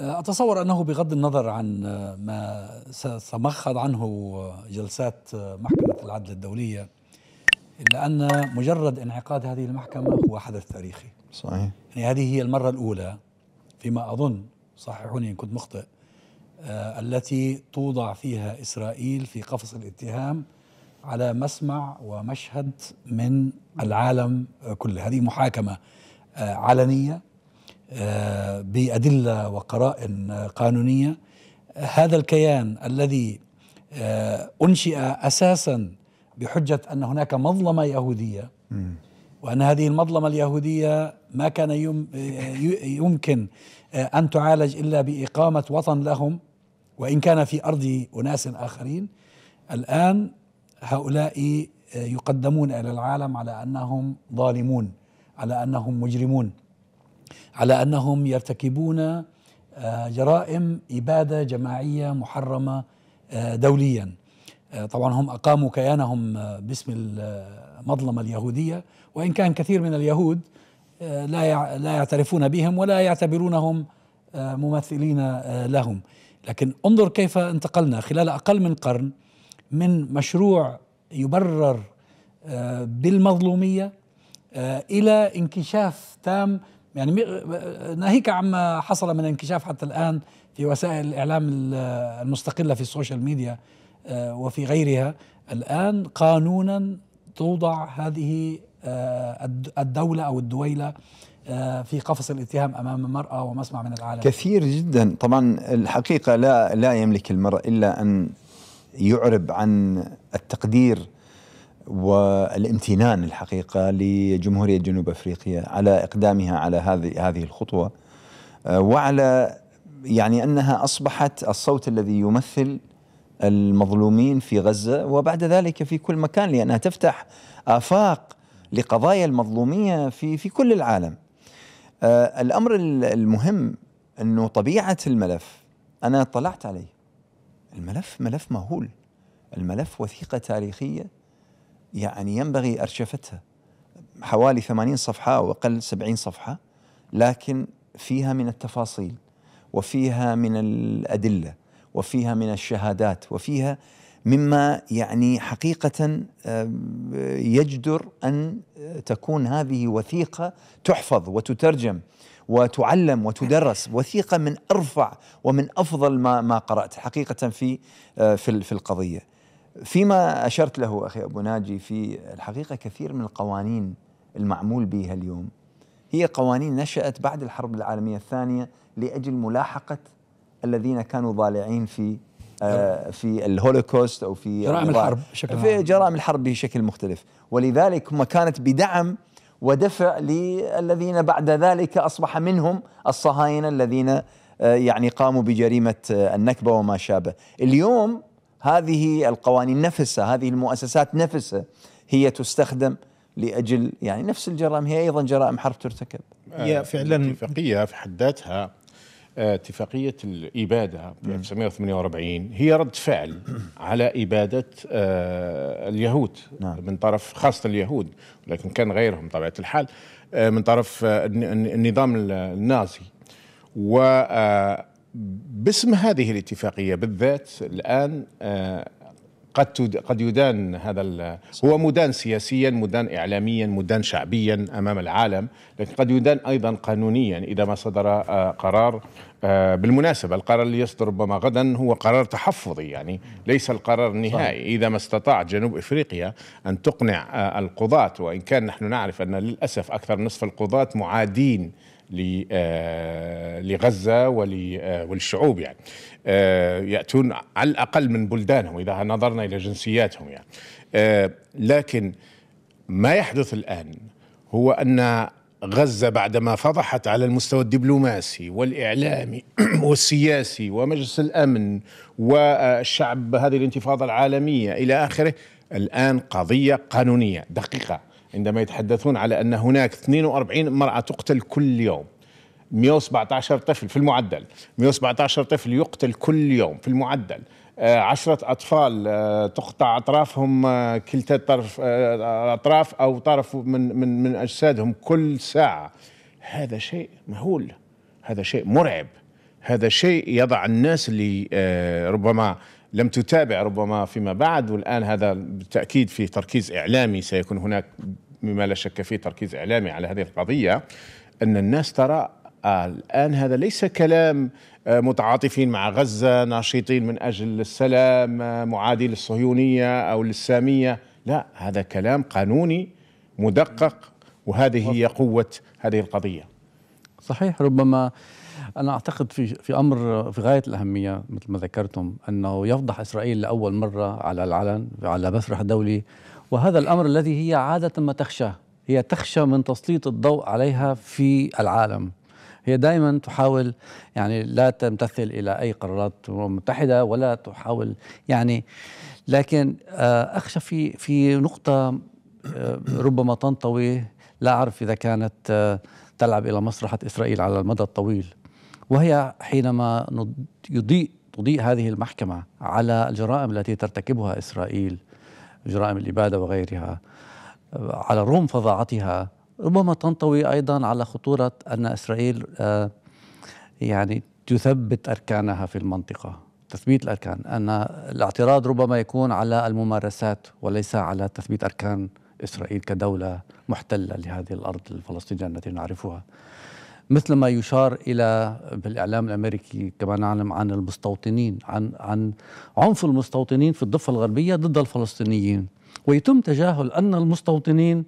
أتصور أنه بغض النظر عن آه، ما ستمخض عنه آه، جلسات آه، محكمة العدل الدولية إلا أن مجرد انعقاد هذه المحكمة هو حدث تاريخي صحيح يعني هذه هي المرة الأولى فيما أظن صححوني إن كنت مخطئ آه التي توضع فيها إسرائيل في قفص الاتهام على مسمع ومشهد من العالم كله هذه محاكمة آه علنية آه، بأدلة وقرائن قانونية هذا الكيان الذي آه، أنشئ أساسا بحجة أن هناك مظلمة يهودية وأن هذه المظلمة اليهودية ما كان آه، يمكن أن تعالج إلا بإقامة وطن لهم وإن كان في أرض أناس آخرين الآن هؤلاء يقدمون إلى العالم على أنهم ظالمون على أنهم مجرمون على انهم يرتكبون آه، جرائم اباده جماعيه محرمه آه، دوليا آه، طبعا هم اقاموا كيانهم باسم المظلمه اليهوديه وان كان كثير من اليهود لا لا يعترفون بهم ولا يعتبرونهم ممثلين لهم لكن انظر كيف انتقلنا خلال اقل من قرن من مشروع يبرر بالمظلوميه الى انكشاف تام يعني آه، ناهيك عما حصل من انكشاف حتى الآن في وسائل الإعلام المستقلة في السوشيال ميديا آه، وفي غيرها الآن قانونا توضع هذه آه، الدولة أو الدويلة في قفص الاتهام امام المراه ومسمع من العالم كثير جدا طبعا الحقيقه لا لا يملك المرء الا ان يعرب عن التقدير والامتنان الحقيقه لجمهوريه جنوب افريقيا على اقدامها على هذه هذه الخطوه آه، وعلى يعني انها اصبحت الصوت الذي يمثل المظلومين في غزه وبعد ذلك في كل مكان لانها تفتح افاق لقضايا المظلوميه في في كل العالم. آه، الامر المهم انه طبيعه الملف انا اطلعت عليه. الملف ملف مهول. الملف وثيقه تاريخيه يعني ينبغي أرشفتها حوالي 80 صفحة أو أقل 70 صفحة لكن فيها من التفاصيل وفيها من الأدلة وفيها من الشهادات وفيها مما يعني حقيقة يجدر أن تكون هذه وثيقة تحفظ وتترجم وتعلم وتدرس وثيقة من أرفع ومن أفضل ما ما قرأت حقيقة في آه، في القضية فيما أشرت له أخي أبو ناجي في الحقيقة كثير من القوانين المعمول بها اليوم هي قوانين نشأت بعد الحرب العالمية الثانية لأجل ملاحقة الذين كانوا ضالعين في آه، في الهولوكوست او في جرائم الحرب بشكل في جرائم الحرب بشكل مختلف ولذلك هم كانت بدعم ودفع للذين بعد ذلك اصبح منهم الصهاينه الذين آه، يعني قاموا بجريمه آه، النكبه وما شابه اليوم هذه القوانين نفسها هذه المؤسسات نفسها هي تستخدم لاجل يعني نفس الجرائم هي ايضا جرائم حرب ترتكب آه، هي فعلا الاتفاقيه في حد ذاتها آه، اتفاقيه الاباده في 1948 هي رد فعل على اباده آه، اليهود نعم. من طرف خاصه اليهود ولكن كان غيرهم طبيعه الحال من طرف النظام النازي و باسم هذه الاتفاقيه بالذات الان آه، قد قد يدان هذا هو مدان سياسيا مدان اعلاميا مدان شعبيا امام العالم لكن قد يدان ايضا قانونيا اذا ما صدر آه، قرار آه، بالمناسبة القرار اللي يصدر ربما غدا هو قرار تحفظي يعني ليس القرار النهائي صحيح. إذا ما استطاعت جنوب إفريقيا أن تقنع القضاة وإن كان نحن نعرف أن للأسف أكثر من نصف القضاة معادين آه، لغزة وللشعوب آه، يعني آه، يأتون على الأقل من بلدانهم إذا نظرنا إلى جنسياتهم يعني لكن ما يحدث الآن هو أن غزة بعدما فضحت على المستوى الدبلوماسي والإعلامي والسياسي ومجلس الأمن والشعب هذه الانتفاضة العالمية إلى آخره الآن قضية قانونية دقيقة عندما يتحدثون على أن هناك 42 امرأة تقتل كل يوم 117 طفل في المعدل 117 طفل يقتل كل يوم في المعدل آه، عشرة أطفال آه، تقطع أطرافهم آه، كلتا الطرف أطراف أو طرف من, من, من أجسادهم كل ساعة هذا شيء مهول هذا شيء مرعب هذا شيء يضع الناس اللي ربما لم تتابع ربما فيما بعد والآن هذا بالتأكيد في تركيز إعلامي سيكون هناك مما لا شك فيه تركيز اعلامي على هذه القضيه ان الناس ترى آه، الان هذا ليس كلام آه، متعاطفين مع غزه ناشطين من اجل السلام آه، معادي للصهيونيه او للساميه لا هذا كلام قانوني مدقق وهذه هي قوه هذه القضيه صحيح ربما انا اعتقد في في امر في غايه الاهميه مثل ما ذكرتم انه يفضح اسرائيل لاول مره على العلن على مسرح دولي وهذا الأمر الذي هي عادة ما تخشاه هي تخشى من تسليط الضوء عليها في العالم هي دائما تحاول يعني لا تمتثل الى اي قرارات الامم المتحده ولا تحاول يعني لكن آه، اخشى في في نقطه آه، ربما تنطوي لا اعرف اذا كانت آه، تلعب الى مصلحه اسرائيل على المدى الطويل وهي حينما يضيء تضيء هذه المحكمه على الجرائم التي ترتكبها اسرائيل جرائم الإبادة وغيرها على الرغم فظاعتها ربما تنطوي أيضا على خطورة أن إسرائيل آه، يعني تثبت أركانها في المنطقة تثبيت الأركان أن الاعتراض ربما يكون على الممارسات وليس على تثبيت أركان إسرائيل كدولة محتلة لهذه الأرض الفلسطينية التي نعرفها مثل ما يشار الى بالاعلام الامريكي كما نعلم عن المستوطنين عن عن عنف المستوطنين في الضفه الغربيه ضد الفلسطينيين ويتم تجاهل ان المستوطنين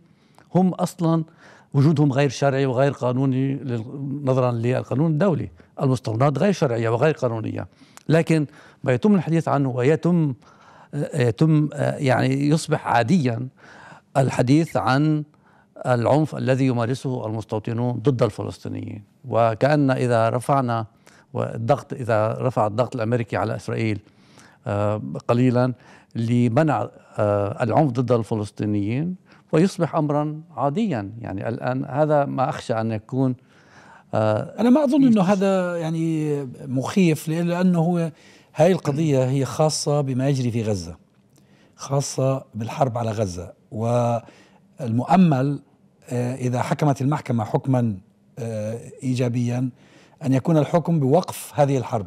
هم اصلا وجودهم غير شرعي وغير قانوني نظرا للقانون الدولي المستوطنات غير شرعيه وغير قانونيه لكن ما يتم الحديث عنه ويتم يتم يعني يصبح عاديا الحديث عن العنف الذي يمارسه المستوطنون ضد الفلسطينيين وكأن إذا رفعنا الضغط إذا رفع الضغط الأمريكي على إسرائيل آه، قليلا لمنع آه، العنف ضد الفلسطينيين ويصبح أمرا عاديا يعني الآن هذا ما أخشى أن يكون آه، أنا ما أظن أنه هذا يعني مخيف لأنه هو هاي القضية هي خاصة بما يجري في غزة خاصة بالحرب على غزة والمؤمل آه، إذا حكمت المحكمة حكما آه، إيجابيا أن يكون الحكم بوقف هذه الحرب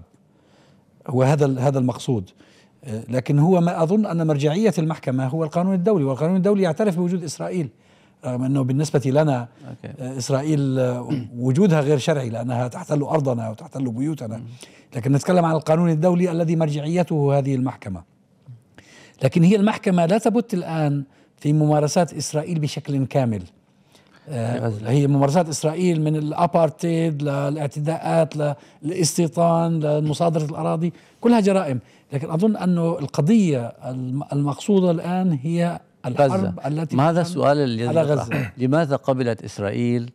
هو هذا هذا المقصود آه، لكن هو ما أظن أن مرجعية المحكمة هو القانون الدولي والقانون الدولي يعترف بوجود إسرائيل رغم أنه بالنسبة لنا أوكي. إسرائيل وجودها غير شرعي لأنها تحتل أرضنا وتحتل بيوتنا لكن نتكلم عن القانون الدولي الذي مرجعيته هذه المحكمة لكن هي المحكمة لا تبت الآن في ممارسات إسرائيل بشكل كامل آه، هي ممارسات اسرائيل من الابارتيد للاعتداءات للاستيطان لمصادره الاراضي كلها جرائم لكن اظن انه القضيه المقصوده الان هي الحرب غزة. التي ماذا السؤال الذي على غزة. لماذا قبلت اسرائيل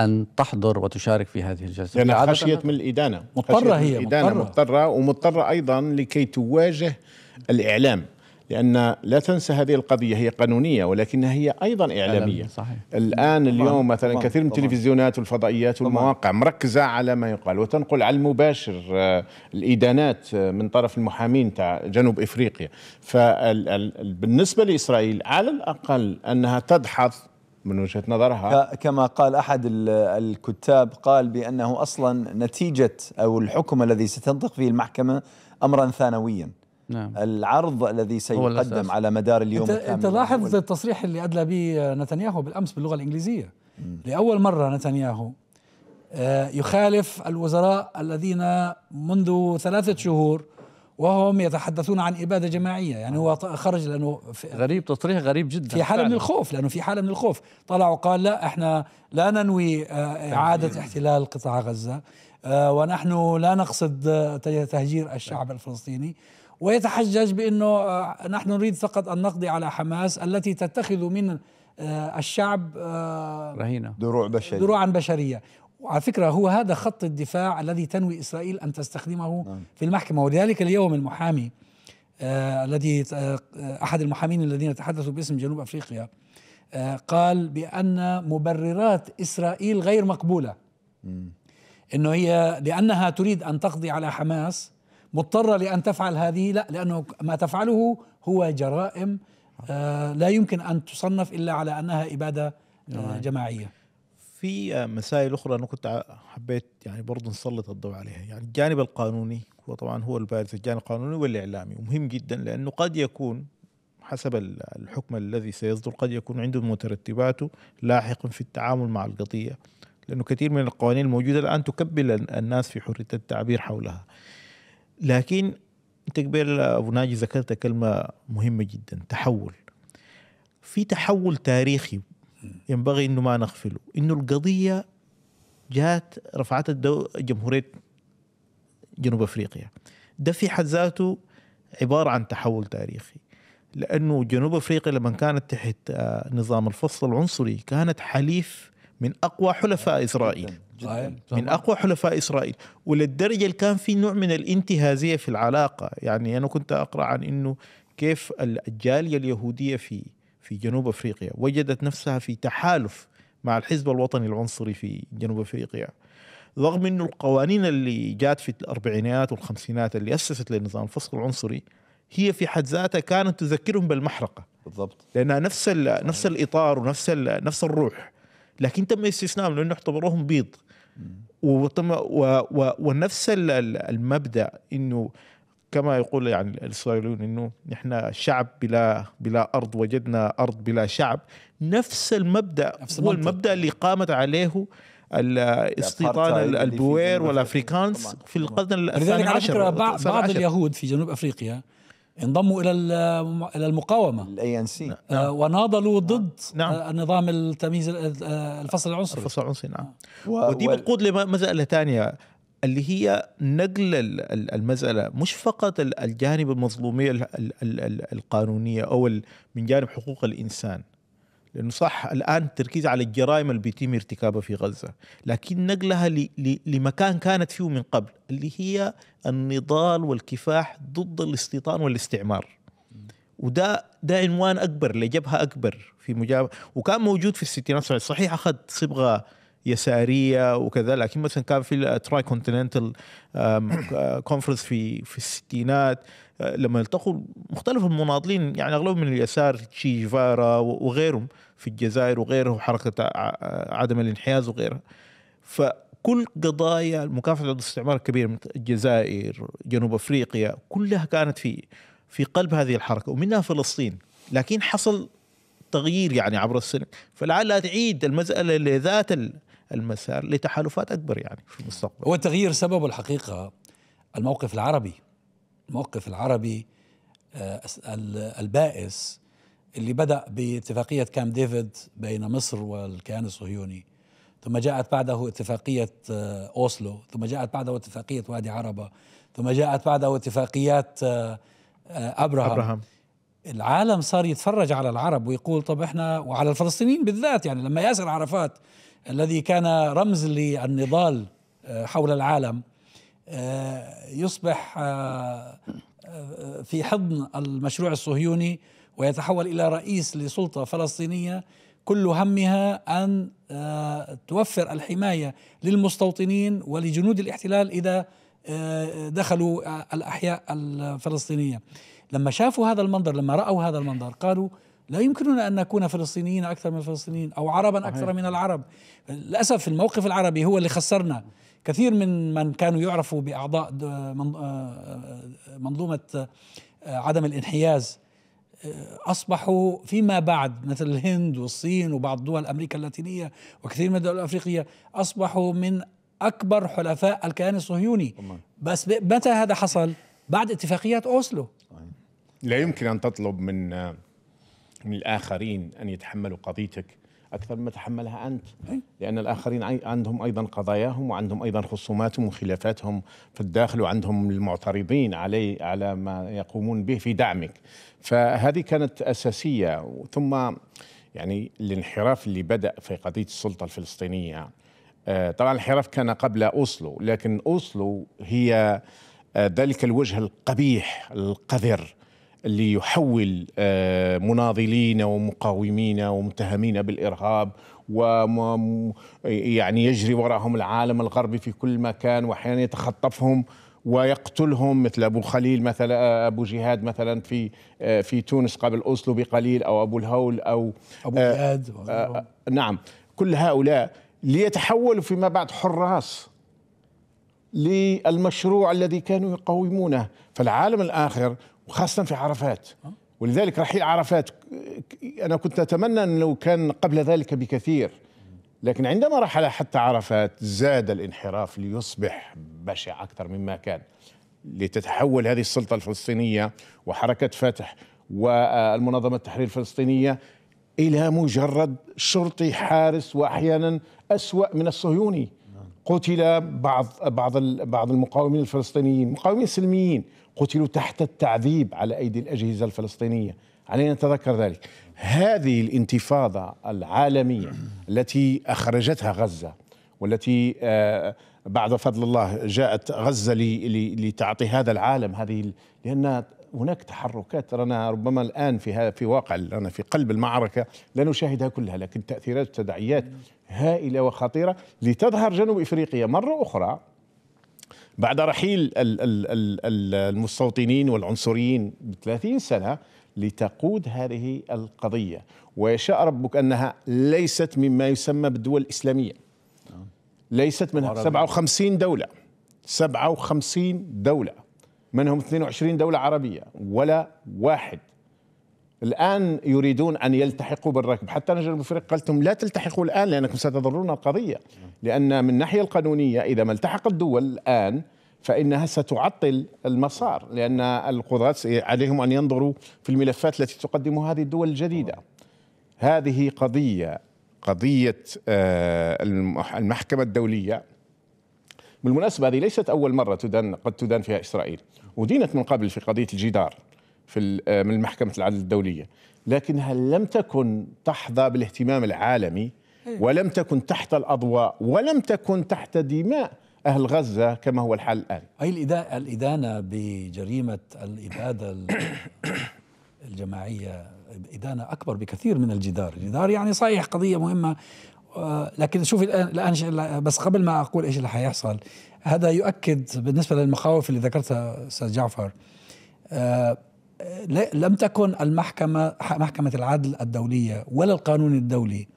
ان تحضر وتشارك في هذه الجلسه لانها يعني خشيت من الادانه مضطره هي الإدانة مضطره مضطره ومضطره ايضا لكي تواجه الاعلام لأن لا تنسى هذه القضية هي قانونية ولكنها هي أيضا إعلامية صحيح. الآن اليوم طبعاً مثلا طبعاً كثير من التلفزيونات والفضائيات والمواقع مركزة على ما يقال وتنقل على المباشر آه، الإدانات آه، من طرف المحامين تاع جنوب إفريقيا فبالنسبة لإسرائيل على الأقل أنها تدحض من وجهة نظرها كما قال أحد الكتاب قال بأنه أصلا نتيجة أو الحكم الذي ستنطق فيه المحكمة أمرا ثانويا نعم. العرض الذي سيقدم على مدار اليوم انت, انت لاحظ التصريح اللي ادلى به نتنياهو بالامس باللغه الانجليزيه مم. لاول مره نتنياهو آه، يخالف الوزراء الذين منذ ثلاثه شهور وهم يتحدثون عن اباده جماعيه يعني هو خرج لانه غريب تصريح غريب جدا في حاله من الخوف لانه في حاله من الخوف طلع وقال لا احنا لا ننوي آه، اعاده احتلال قطاع غزه آه، ونحن لا نقصد تهجير الشعب الفلسطيني ويتحجج بأنه آه، نحن نريد فقط أن نقضي على حماس التي تتخذ من آه، الشعب آه، رهينة دروع بشرية دروعا بشرية وعلى فكرة هو هذا خط الدفاع الذي تنوي إسرائيل أن تستخدمه نعم. في المحكمة ولذلك اليوم المحامي الذي أحد المحامين الذين تحدثوا باسم جنوب أفريقيا قال بأن مبررات إسرائيل غير مقبولة م. أنه هي لأنها تريد أن تقضي على حماس مضطرة لأن تفعل هذه لا لأنه ما تفعله هو جرائم آه، لا يمكن أن تصنف إلا على أنها إبادة آه، جماعية في آه، مسائل أخرى أنا كنت حبيت يعني برضه نسلط الضوء عليها يعني الجانب القانوني هو طبعا هو البارز الجانب القانوني والإعلامي ومهم جدا لأنه قد يكون حسب الحكم الذي سيصدر قد يكون عنده مترتباته لاحقا في التعامل مع القضية لأنه كثير من القوانين الموجودة الآن تكبل الناس في حرية التعبير حولها لكن انت قبل ابو ناجي ذكرت كلمه مهمه جدا تحول في تحول تاريخي ينبغي انه ما نغفله انه القضيه جات رفعت الدو... جمهوريه جنوب افريقيا ده في حد ذاته عباره عن تحول تاريخي لانه جنوب افريقيا لما كانت تحت آه، نظام الفصل العنصري كانت حليف من اقوى حلفاء اسرائيل من اقوى حلفاء اسرائيل وللدرجه اللي كان في نوع من الانتهازيه في العلاقه يعني انا كنت اقرا عن انه كيف الجاليه اليهوديه في في جنوب افريقيا وجدت نفسها في تحالف مع الحزب الوطني العنصري في جنوب افريقيا رغم انه القوانين اللي جات في الاربعينات والخمسينات اللي اسست للنظام الفصل العنصري هي في حد ذاتها كانت تذكرهم بالمحرقه بالضبط لانها نفس نفس الاطار ونفس نفس الروح لكن تم استثناء لانه اعتبروهم بيض وتم و و ونفس المبدا انه كما يقول يعني الاسرائيليون انه نحن شعب بلا بلا ارض وجدنا ارض بلا شعب نفس المبدا نفس هو المبدا اللي قامت عليه استيطان البوير والافريكانس في القرن الثاني عشر بعض اليهود في جنوب افريقيا انضموا الى الى المقاومه الاي ان سي وناضلوا ضد نعم. نعم. النظام آه، التمييز آه، الفصل العنصري الفصل العنصري نعم ودي بتقود لمساله ثانيه اللي هي نقل المسألة مش فقط الجانب المظلومية القانونية أو من جانب حقوق الإنسان لأنه صح الآن التركيز على الجرائم اللي بيتم ارتكابها في غزة لكن نقلها ل... ل... لمكان كانت فيه من قبل اللي هي النضال والكفاح ضد الاستيطان والاستعمار وده ده عنوان أكبر لجبهة أكبر في مجاب وكان موجود في الستينات صحيح أخذ صبغة يساريه وكذا لكن مثلا كان في التراي كونتيننتال كونفرنس في في الستينات لما التقوا مختلف المناضلين يعني اغلبهم من اليسار تشي جيفارا وغيرهم في الجزائر وغيره وحركه عدم الانحياز وغيرها فكل قضايا المكافحه ضد الاستعمار الكبير من الجزائر جنوب افريقيا كلها كانت في في قلب هذه الحركه ومنها فلسطين لكن حصل تغيير يعني عبر السنين فلعل تعيد المساله لذات المسار لتحالفات اكبر يعني في المستقبل. هو التغيير سببه الحقيقه الموقف العربي الموقف العربي آه، البائس اللي بدأ باتفاقية كام ديفيد بين مصر والكيان الصهيوني ثم جاءت بعده اتفاقية آه، أوسلو ثم جاءت بعده اتفاقية وادي عربة ثم جاءت بعده اتفاقيات آه، أبراهام, أبراهام. العالم صار يتفرج على العرب ويقول طب احنا وعلى الفلسطينيين بالذات يعني لما ياسر عرفات الذي كان رمز للنضال حول العالم آه، يصبح آه، آه، في حضن المشروع الصهيوني ويتحول الى رئيس لسلطه فلسطينيه كل همها ان توفر الحمايه للمستوطنين ولجنود الاحتلال اذا دخلوا الاحياء الفلسطينيه. لما شافوا هذا المنظر لما راوا هذا المنظر قالوا لا يمكننا ان نكون فلسطينيين اكثر من الفلسطينيين او عربا اكثر من العرب. للاسف الموقف العربي هو اللي خسرنا كثير من من كانوا يعرفوا باعضاء آه، آه، منظومه آه، عدم الانحياز اصبحوا فيما بعد مثل الهند والصين وبعض دول امريكا اللاتينيه وكثير من الدول الافريقيه اصبحوا من اكبر حلفاء الكيان الصهيوني بس متى هذا حصل؟ بعد اتفاقيات اوسلو طيب. لا يمكن ان تطلب من من الاخرين ان يتحملوا قضيتك اكثر مما تحملها انت لان الاخرين عندهم ايضا قضاياهم وعندهم ايضا خصوماتهم وخلافاتهم في الداخل وعندهم المعترضين عليه على ما يقومون به في دعمك فهذه كانت اساسيه ثم يعني الانحراف اللي بدا في قضيه السلطه الفلسطينيه آه، طبعا الانحراف كان قبل اوسلو لكن اوسلو هي آه، ذلك الوجه القبيح القذر اللي يحول آه، مناضلين ومقاومين ومتهمين بالارهاب ويعني يجري وراهم العالم الغربي في كل مكان واحيانا يتخطفهم ويقتلهم مثل ابو خليل مثلا آه، ابو جهاد مثلا في آه، في تونس قبل اوسلو بقليل او ابو الهول او ابو جهاد نعم كل هؤلاء ليتحولوا فيما بعد حراس للمشروع الذي كانوا يقومونه فالعالم الآخر وخاصه في عرفات ولذلك رحيل عرفات انا كنت اتمنى أنه لو كان قبل ذلك بكثير لكن عندما رحل حتى عرفات زاد الانحراف ليصبح بشع اكثر مما كان لتتحول هذه السلطه الفلسطينيه وحركه فتح والمنظمه التحرير الفلسطينيه الى مجرد شرطي حارس واحيانا اسوا من الصهيوني نعم. قتل بعض بعض بعض المقاومين الفلسطينيين مقاومين سلميين قتلوا تحت التعذيب على أيدي الأجهزة الفلسطينية علينا نتذكر ذلك هذه الانتفاضة العالمية التي أخرجتها غزة والتي آه، بعد فضل الله جاءت غزة لتعطي هذا العالم هذه لأن هناك تحركات رنا ربما الآن في في واقع رنا في قلب المعركة لا نشاهدها كلها لكن تأثيرات وتداعيات هائلة وخطيرة لتظهر جنوب إفريقيا مرة أخرى بعد رحيل المستوطنين والعنصريين ب 30 سنه لتقود هذه القضيه ويشاء ربك انها ليست مما يسمى بالدول الاسلاميه ليست من 57 دوله 57 دوله منهم 22 دوله عربيه ولا واحد الآن يريدون أن يلتحقوا بالركب حتى نجر الفريق قالتم لا تلتحقوا الآن لأنكم ستضرون القضية لأن من الناحية القانونية إذا ما التحق الدول الآن فإنها ستعطل المسار لأن القضاة عليهم أن ينظروا في الملفات التي تقدمها هذه الدول الجديدة هذه قضية قضية آه، المحكمة الدولية بالمناسبة هذه ليست أول مرة تدان قد تدان فيها إسرائيل ودينت من قبل في قضية الجدار في آه، من المحكمة العدل الدولية لكنها لم تكن تحظى بالاهتمام العالمي إيه. ولم تكن تحت الأضواء ولم تكن تحت دماء أهل غزة كما هو الحال الآن أي الإدانة بجريمة الإبادة الجماعية إدانة أكبر بكثير من الجدار الجدار يعني صحيح قضية مهمة آه، لكن شوفي الآن الآن بس قبل ما أقول إيش اللي حيحصل هذا يؤكد بالنسبة للمخاوف اللي ذكرتها أستاذ جعفر آه، لم تكن المحكمة محكمة العدل الدولية ولا القانون الدولي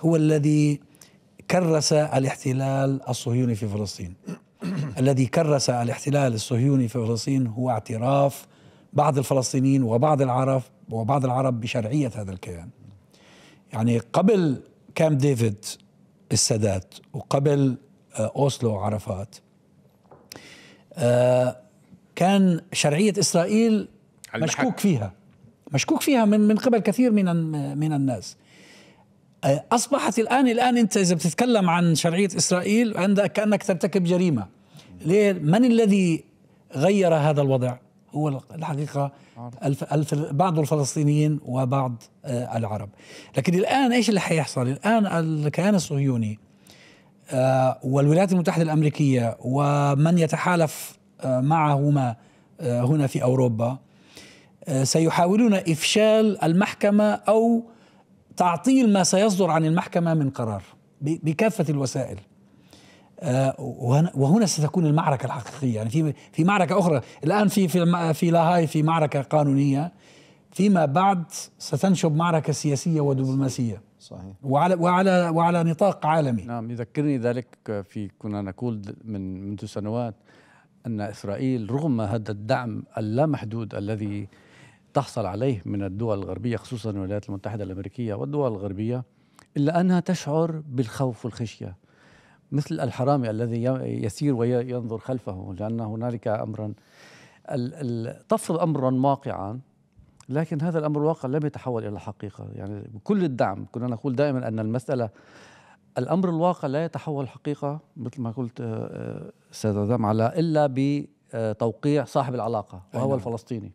هو الذي كرس الاحتلال الصهيوني في فلسطين الذي كرس الاحتلال الصهيوني في فلسطين هو اعتراف بعض الفلسطينيين وبعض العرب وبعض العرب بشرعية هذا الكيان يعني قبل كام ديفيد السادات وقبل آه، أوسلو وعرفات آه، كان شرعية إسرائيل مشكوك فيها مشكوك فيها من من قبل كثير من من الناس أه، اصبحت الان الان انت اذا بتتكلم عن شرعيه اسرائيل عندك كانك ترتكب جريمه ليه من الذي غير هذا الوضع هو الحقيقه الف الف بعض الفلسطينيين وبعض أه، العرب لكن الان ايش اللي حيحصل الان الكيان الصهيوني أه، والولايات المتحده الامريكيه ومن يتحالف معهما هنا في اوروبا آه، سيحاولون إفشال المحكمة أو تعطيل ما سيصدر عن المحكمة من قرار بكافة الوسائل آه، وهنا ستكون المعركة الحقيقية يعني في في معركة أخرى الآن في في في لاهاي في معركة قانونية فيما بعد ستنشب معركة سياسية ودبلوماسية صحيح وعلى وعلى وعلى نطاق عالمي نعم يذكرني ذلك في كنا نقول من منذ سنوات أن إسرائيل رغم هذا الدعم اللامحدود الذي تحصل عليه من الدول الغربية خصوصا الولايات المتحدة الأمريكية والدول الغربية إلا أنها تشعر بالخوف والخشية مثل الحرامي الذي يسير وينظر خلفه لأن هنالك أمرا تفرض أمرا واقعا لكن هذا الأمر الواقع لم يتحول إلى حقيقة يعني بكل الدعم كنا نقول دائما أن المسألة الأمر الواقع لا يتحول حقيقة مثل ما قلت أستاذ على إلا بتوقيع صاحب العلاقة وهو نعم. الفلسطيني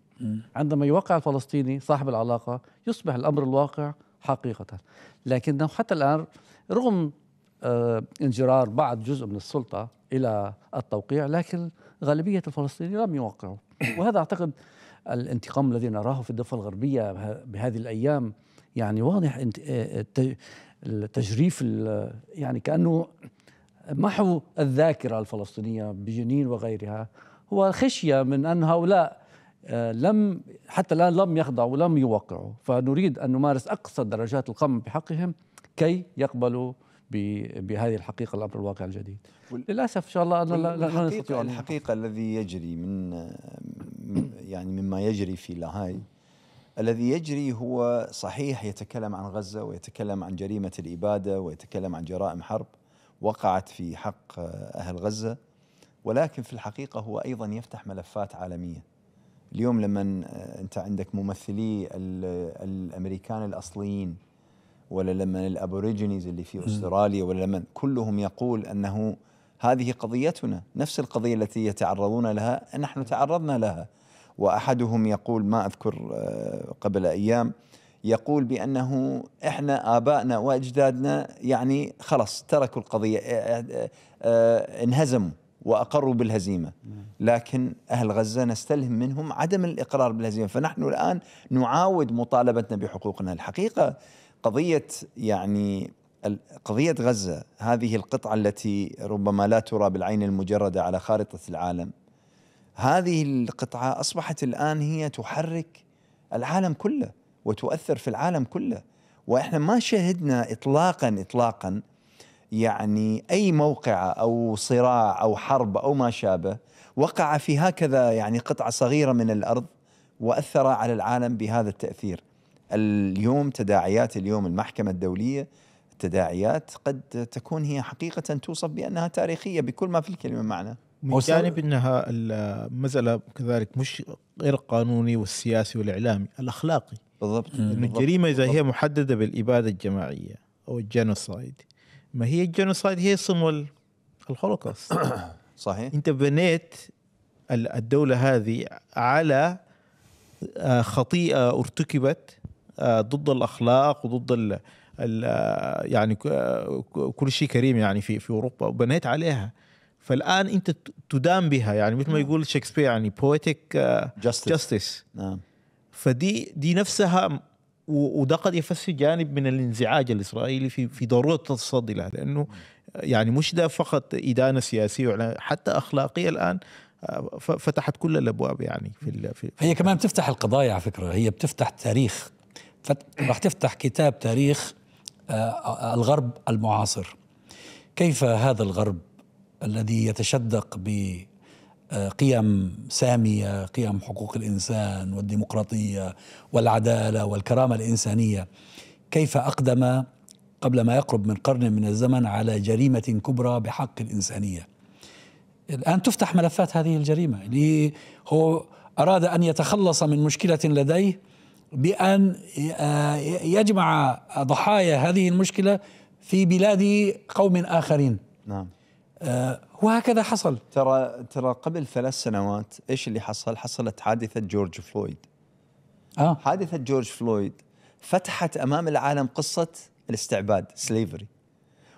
عندما يوقع الفلسطيني صاحب العلاقة يصبح الأمر الواقع حقيقة لكنه حتى الآن رغم آه، انجرار بعض جزء من السلطة إلى التوقيع لكن غالبية الفلسطينيين لم يوقعوا وهذا أعتقد الانتقام الذي نراه في الضفة الغربية بهذه الأيام يعني واضح آه، التجريف يعني كأنه محو الذاكرة الفلسطينية بجنين وغيرها هو خشية من أن هؤلاء آه، لم حتى الآن لم يخضعوا ولم يوقعوا فنريد أن نمارس أقصى درجات القمع بحقهم كي يقبلوا بهذه الحقيقة الأمر الواقع الجديد للأسف إن شاء الله أنا لا, لا نستطيع الحقيقة الذي يجري من يعني مما يجري في لاهاي الذي يجري هو صحيح يتكلم عن غزة ويتكلم عن جريمة الإبادة ويتكلم عن جرائم حرب وقعت في حق آه، أهل غزة ولكن في الحقيقة هو أيضا يفتح ملفات عالمية اليوم لما انت عندك ممثلي الامريكان الاصليين ولا لما الابوريجينيز اللي في استراليا ولا لما كلهم يقول انه هذه قضيتنا نفس القضيه التي يتعرضون لها نحن تعرضنا لها واحدهم يقول ما اذكر آه، قبل ايام يقول بانه احنا ابائنا واجدادنا يعني خلص تركوا القضيه آه، آه، انهزموا واقروا بالهزيمه لكن اهل غزه نستلهم منهم عدم الاقرار بالهزيمه فنحن الان نعاود مطالبتنا بحقوقنا الحقيقه قضيه يعني قضيه غزه هذه القطعه التي ربما لا ترى بالعين المجرده على خارطه العالم هذه القطعه اصبحت الان هي تحرك العالم كله وتؤثر في العالم كله واحنا ما شهدنا اطلاقا اطلاقا يعني أي موقعة أو صراع أو حرب أو ما شابه وقع في هكذا يعني قطعة صغيرة من الأرض وأثر على العالم بهذا التأثير اليوم تداعيات اليوم المحكمة الدولية تداعيات قد تكون هي حقيقة توصف بأنها تاريخية بكل ما في الكلمة معنى من جانب انها المساله كذلك مش غير قانوني والسياسي والاعلامي الاخلاقي بالضبط الجريمه اذا هي محدده بالاباده الجماعيه او الجينوسايد ما هي الجنوسايد هي اسم الهولوكوست صحيح انت بنيت الدولة هذه على آه، خطيئة ارتكبت آه، ضد الاخلاق وضد ال آه، يعني كل شيء كريم يعني في في اوروبا وبنيت عليها فالان انت تدان بها يعني مثل ما نعم. يقول شكسبير يعني بويتيك جاستس نعم فدي دي نفسها وده قد يفسر جانب من الانزعاج الاسرائيلي في في ضروره التصدي له لانه يعني مش ده فقط ادانه سياسيه حتى اخلاقيه الان فتحت كل الابواب يعني في, في هي كمان بتفتح القضايا على فكره هي بتفتح تاريخ راح تفتح كتاب تاريخ آه، آه، الغرب المعاصر كيف هذا الغرب الذي يتشدق ب قيم ساميه قيم حقوق الانسان والديمقراطيه والعداله والكرامه الانسانيه كيف اقدم قبل ما يقرب من قرن من الزمن على جريمه كبرى بحق الانسانيه الان تفتح ملفات هذه الجريمه اللي هو اراد ان يتخلص من مشكله لديه بان آه، يجمع ضحايا هذه المشكله في بلاد قوم اخرين نعم آه، وهكذا حصل ترى ترى قبل ثلاث سنوات ايش اللي حصل؟ حصلت حادثه جورج فلويد. آه. حادثه جورج فلويد فتحت امام العالم قصه الاستعباد سليفري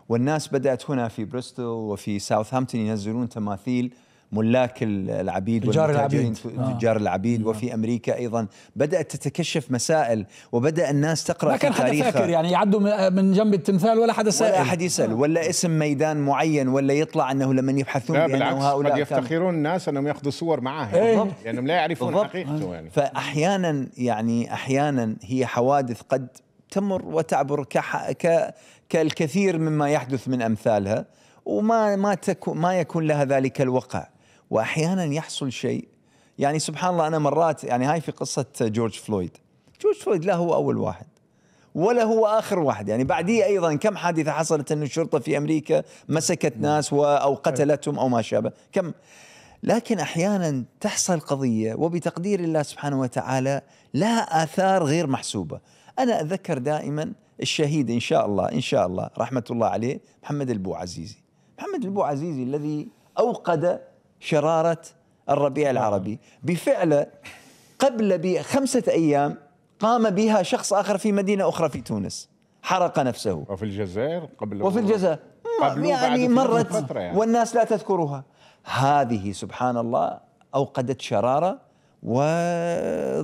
والناس بدات هنا في بريستول وفي ساوثهامبتون ينزلون تماثيل ملاك العبيد تجار العبيد تجار آه. العبيد آه. وفي امريكا ايضا بدات تتكشف مسائل وبدا الناس تقرا ما كان حد حدا فاكر يعني يعدوا من جنب التمثال ولا حدا سائل ولا احد يسال آه. ولا اسم ميدان معين ولا يطلع انه لمن يبحثون لا بالعكس هؤلاء قد يفتخرون الناس انهم ياخذوا صور معاه ايه. لانهم يعني لا يعرفون حقيقته يعني فاحيانا يعني احيانا هي حوادث قد تمر وتعبر كح... ك... كالكثير مما يحدث من امثالها وما ما تكو... ما يكون لها ذلك الوقع واحيانا يحصل شيء يعني سبحان الله انا مرات يعني هاي في قصه جورج فلويد جورج فلويد لا هو اول واحد ولا هو اخر واحد يعني بعديه ايضا كم حادثه حصلت ان الشرطه في امريكا مسكت نعم. ناس او نعم. قتلتهم او ما شابه كم لكن احيانا تحصل قضيه وبتقدير الله سبحانه وتعالى لها اثار غير محسوبه انا اتذكر دائما الشهيد ان شاء الله ان شاء الله رحمه الله عليه محمد البو عزيزي محمد البو عزيزي الذي اوقد شرارة الربيع نعم. العربي بفعله قبل بخمسة أيام قام بها شخص آخر في مدينة أخرى في تونس حرق نفسه وفي الجزائر قبل وفي الجزائر قبل يعني, يعني مرت يعني. والناس لا تذكرها هذه سبحان الله أوقدت شرارة و...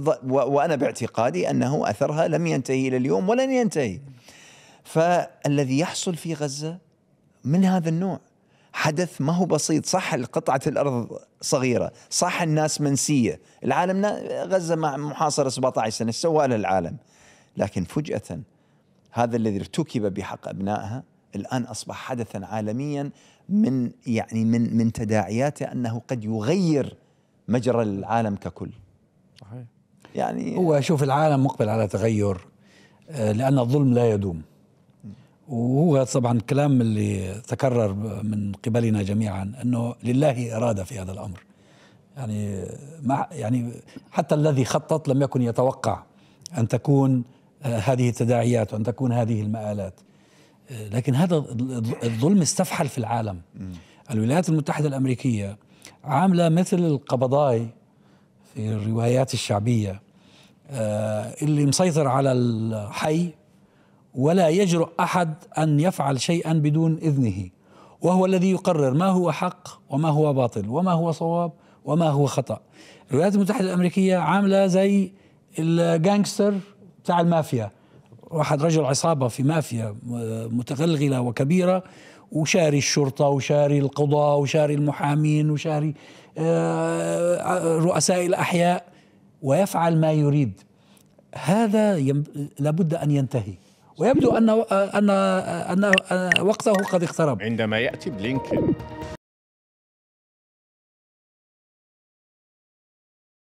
و... وأنا باعتقادي أنه أثرها لم ينتهي إلى اليوم ولن ينتهي فالذي يحصل في غزة من هذا النوع حدث ما هو بسيط صح قطعة الأرض صغيرة صح الناس منسية العالم غزة محاصرة 17 سنة سوى له العالم لكن فجأة هذا الذي ارتكب بحق أبنائها الآن أصبح حدثا عالميا من يعني من من تداعياته أنه قد يغير مجرى العالم ككل صحيح يعني هو شوف العالم مقبل على تغير آه، لأن الظلم لا يدوم وهو طبعا الكلام اللي تكرر من قبلنا جميعا انه لله اراده في هذا الامر يعني مع يعني حتى الذي خطط لم يكن يتوقع ان تكون آه، هذه التداعيات وان تكون هذه المآلات آه، لكن هذا الظلم استفحل في العالم الولايات المتحده الامريكيه عامله مثل القبضاي في الروايات الشعبيه آه، اللي مسيطر على الحي ولا يجرؤ احد ان يفعل شيئا بدون اذنه وهو الذي يقرر ما هو حق وما هو باطل وما هو صواب وما هو خطا الولايات المتحده الامريكيه عامله زي الجانكستر بتاع المافيا واحد رجل عصابه في مافيا متغلغله وكبيره وشاري الشرطه وشاري القضاه وشاري المحامين وشاري آه، رؤساء الاحياء ويفعل ما يريد هذا لابد ان ينتهي ويبدو أن أن أن وقته قد اقترب عندما يأتي بلينكن